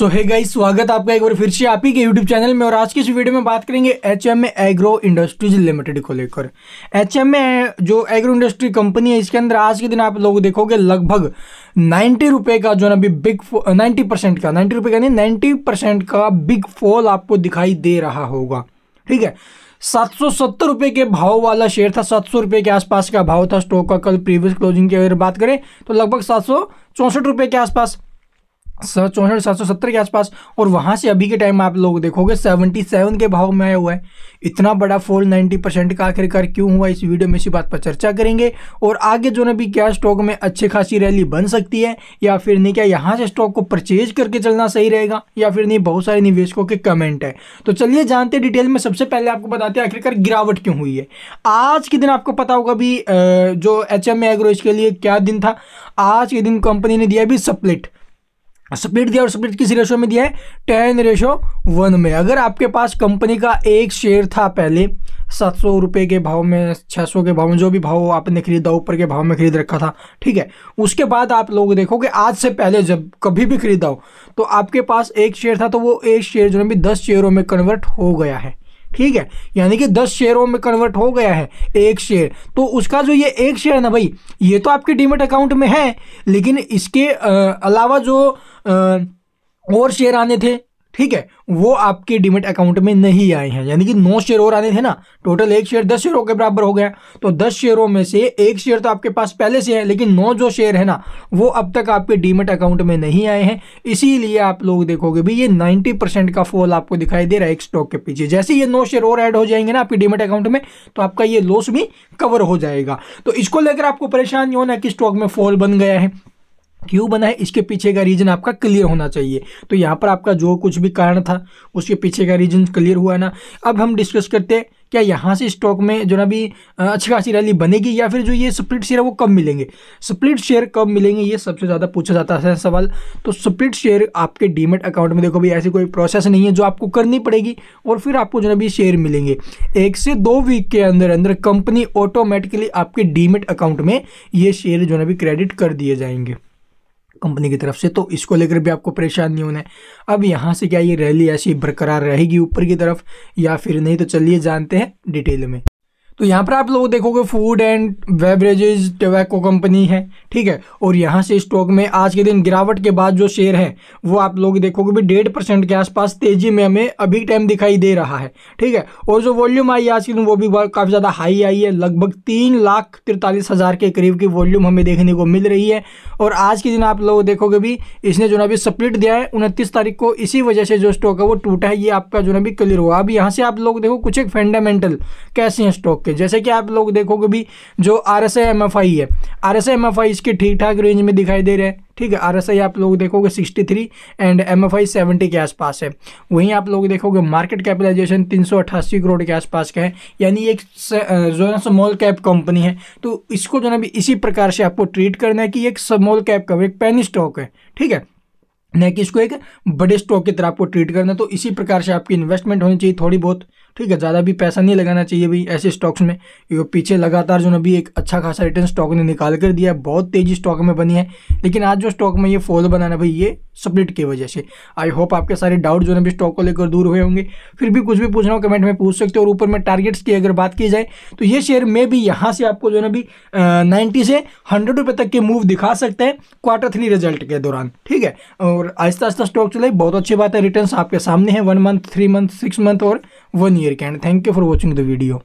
सो है गाई स्वागत आपका एक बार फिर से आप ही के यूट्यूब चैनल में और आज की इस वीडियो में बात करेंगे H M agro industries limited को लेकर एच एम जो एग्रो इंडस्ट्री कंपनी है इसके अंदर आज के दिन आप लोग देखोगे लगभग नाइन्टी रुपये का जो ना अभी बिग नाइन्टी परसेंट का नाइन्टी रुपये का नहीं नाइन्टी परसेंट का बिग फॉल आपको दिखाई दे रहा होगा ठीक है सात सौ सत्तर रुपये के भाव वाला शेयर था सात सौ रुपये के आसपास का भाव था स्टॉक का कल प्रीवियस क्लोजिंग की अगर बात करें तो लगभग सात सौ चौंसठ रुपये के आसपास चौंसठ सात सौ सत्तर के आसपास और वहाँ से अभी के टाइम आप लोग देखोगे सेवेंटी सेवन के भाव में आया हुआ है इतना बड़ा फॉल नाइन्टी परसेंट का आखिरकार क्यों हुआ इस वीडियो में इसी बात पर चर्चा करेंगे और आगे जो ना भी क्या स्टॉक में अच्छी खासी रैली बन सकती है या फिर नहीं क्या यहाँ से स्टॉक को परचेज करके चलना सही रहेगा या फिर नहीं बहुत सारे निवेशकों के कमेंट है तो चलिए जानते डिटेल में सबसे पहले आपको बताते हैं आखिरकार गिरावट क्यों हुई है आज के दिन आपको पता होगा भी जो एच एम एग्रो इसके लिए क्या दिन था आज के दिन कंपनी ने दिया भी सप्लिट स्प्लिट दिया और स्प्लिट किस रेशो में दिया है टेन रेशो वन में अगर आपके पास कंपनी का एक शेयर था पहले सात सौ रुपये के भाव में छः सौ के भाव में जो भी भाव आपने खरीदा ऊपर के भाव में खरीद रखा था ठीक है उसके बाद आप लोग देखो कि आज से पहले जब कभी भी खरीदा हो तो आपके पास एक शेयर था तो वो एक शेयर जो है भी दस शेयरों में कन्वर्ट हो गया है ठीक है यानी कि दस शेयरों में कन्वर्ट हो गया है एक शेयर तो उसका जो ये एक शेयर है ना भाई ये तो आपके डीमेट अकाउंट में है लेकिन इसके अलावा जो और शेयर आने थे ठीक है वो आपके डिमिट अकाउंट में नहीं आए हैं यानी कि नौ शेयर और आने थे ना टोटल एक शेयर दस शेयरों के बराबर हो गया तो दस शेयरों में से एक शेयर तो आपके पास पहले से है लेकिन नौ जो शेयर है ना वो अब तक आपके डिमिट अकाउंट में नहीं आए हैं इसीलिए आप लोग देखोगे भी ये नाइन्टी परसेंट का फॉल आपको दिखाई दे रहा है एक स्टॉक के पीछे जैसे ये नौ शेयर और ऐड हो जाएंगे ना आपके डिमिट अकाउंट में तो आपका ये लॉस भी कवर हो जाएगा तो इसको लेकर आपको परेशान नहीं होना कि स्टॉक में फॉल बन गया है क्यों बना है इसके पीछे का रीज़न आपका क्लियर होना चाहिए तो यहाँ पर आपका जो कुछ भी कारण था उसके पीछे का रीज़न क्लियर हुआ ना अब हम डिस्कस करते हैं क्या यहाँ से स्टॉक में जो ना भी अच्छी खासी रैली बनेगी या फिर जो ये स्प्लिट शेयर है वो कब मिलेंगे स्प्लिट शेयर कब मिलेंगे ये सबसे ज़्यादा पूछा जाता है सवाल तो स्प्लिट शेयर आपके डीमेट अकाउंट में देखो भाई ऐसी कोई प्रोसेस नहीं है जो आपको करनी पड़ेगी और फिर आपको जो ना भी शेयर मिलेंगे एक से दो वीक के अंदर अंदर कंपनी ऑटोमेटिकली आपके डीमेट अकाउंट में ये शेयर जो ना भी क्रेडिट कर दिए जाएंगे कंपनी की तरफ से तो इसको लेकर भी आपको परेशान नहीं होना है अब यहाँ से क्या ये रैली ऐसी बरकरार रहेगी ऊपर की तरफ या फिर नहीं तो चलिए जानते हैं डिटेल में तो यहाँ पर आप लोग देखोगे food and beverages tobacco company है ठीक है और यहाँ से स्टॉक में आज के दिन गिरावट के बाद जो शेयर है वो आप लोग देखोगे भी डेढ़ परसेंट के आसपास तेजी में हमें अभी टाइम दिखाई दे रहा है ठीक है और जो वॉल्यूम आई है आज के दिन वो भी काफ़ी ज़्यादा हाई आई है लगभग तीन लाख तिरतालीस हज़ार के करीब की वॉल्यूम हमें देखने को मिल रही है और आज के दिन आप लोग देखोगे भी इसने जो ना अभी स्प्लिट दिया है उनतीस तारीख को इसी वजह से जो स्टॉक है वो टूटा है ये आपका जो ना भी क्लियर हुआ अब यहाँ से आप लोग देखो कुछ एक फंडामेंटल कैसे हैं स्टॉक के सकते जैसे कि आप लोग देखोगे भी जो R S M F I है R S M F I इसके ठीक ठाक रेंज में दिखाई दे रहे हैं ठीक है आर एस आई आप लोग देखोगे sixty three and M F I seventy के आसपास है वहीं आप लोग देखोगे मार्केट कैपिटलाइजेशन तीन सौ अट्ठासी करोड़ के आसपास का है यानी एक जो है ना स्मॉल कैप कंपनी है तो इसको जो है इसी प्रकार से आपको ट्रीट करना है कि एक स्मॉल कैप का एक पेनी स्टॉक है ठीक है न कि इसको एक बड़े स्टॉक की तरह आपको ट्रीट करना है तो इसी प्रकार से आपकी इन्वेस्टमेंट होनी चाहिए थोड़ी बहुत ठीक है ज़्यादा भी पैसा नहीं लगाना चाहिए भाई ऐसे स्टॉक्स में क्योंकि पीछे लगातार जो अभी एक अच्छा खासा रिटर्न स्टॉक ने निकाल कर दिया है बहुत तेज़ी स्टॉक में बनी है लेकिन आज जो स्टॉक में ये फॉल बनाना भाई ये स्प्लिट की वजह से आई होप आपके सारे डाउट जो है भी स्टॉक को लेकर दूर हुए होंगे फिर भी कुछ भी पूछना हो कमेंट में पूछ सकते हो और ऊपर में टारगेट्स की अगर बात की जाए तो ये शेयर में भी यहाँ से आपको जो है ना नाइन्टी से हंड्रेड रुपये तक के मूव दिखा सकते हैं क्वार्टर थ्री रिजल्ट के दौरान ठीक है और आहिस्ता आहिस्ता स्टॉक चले बहुत अच्छी बात है रिटर्न आपके सामने है one month three month six month और वन ईयर के end thank you for watching the video